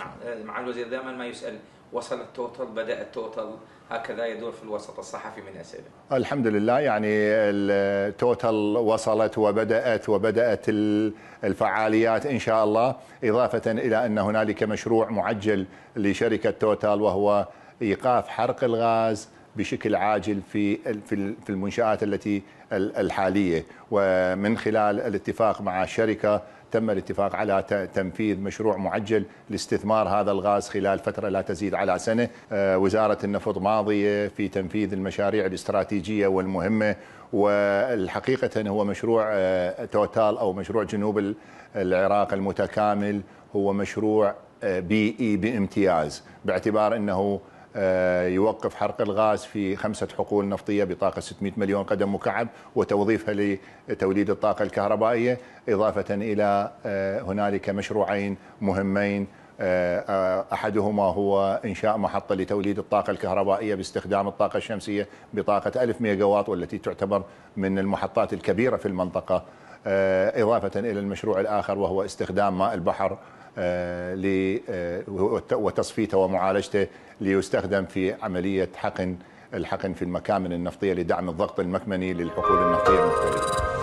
مع مع الوزير دائما ما يسال وصل التوتل بدا التوتل هكذا يدور في الوسط الصحفي من اسئله. الحمد لله يعني التوتل وصلت وبدات وبدات الفعاليات ان شاء الله اضافه الى ان هنالك مشروع معجل لشركه توتال وهو ايقاف حرق الغاز بشكل عاجل في في المنشآت التي الحالية ومن خلال الاتفاق مع شركة تم الاتفاق على تنفيذ مشروع معجل لاستثمار هذا الغاز خلال فترة لا تزيد على سنة آه، وزارة النفط ماضية في تنفيذ المشاريع الاستراتيجية والمهمة والحقيقة هو مشروع آه، توتال أو مشروع جنوب العراق المتكامل هو مشروع آه، بيئي بامتياز باعتبار أنه آه، يوقف حرق الغاز في خمسة حقول نفطية بطاقة 600 مليون قدم مكعب وتوظيفها لتوليد الطاقة الكهربائية إضافة إلى آه، هنالك مشروعين مهمين آه، احدهما هو انشاء محطه لتوليد الطاقه الكهربائيه باستخدام الطاقه الشمسيه بطاقه 1000 ميجاوات والتي تعتبر من المحطات الكبيره في المنطقه اضافه الى المشروع الاخر وهو استخدام ماء البحر آه، آه، وتصفيته ومعالجته ليستخدم في عملية حقن الحقن في المكامن النفطية لدعم الضغط المكمني للحقول النفطية المختلفة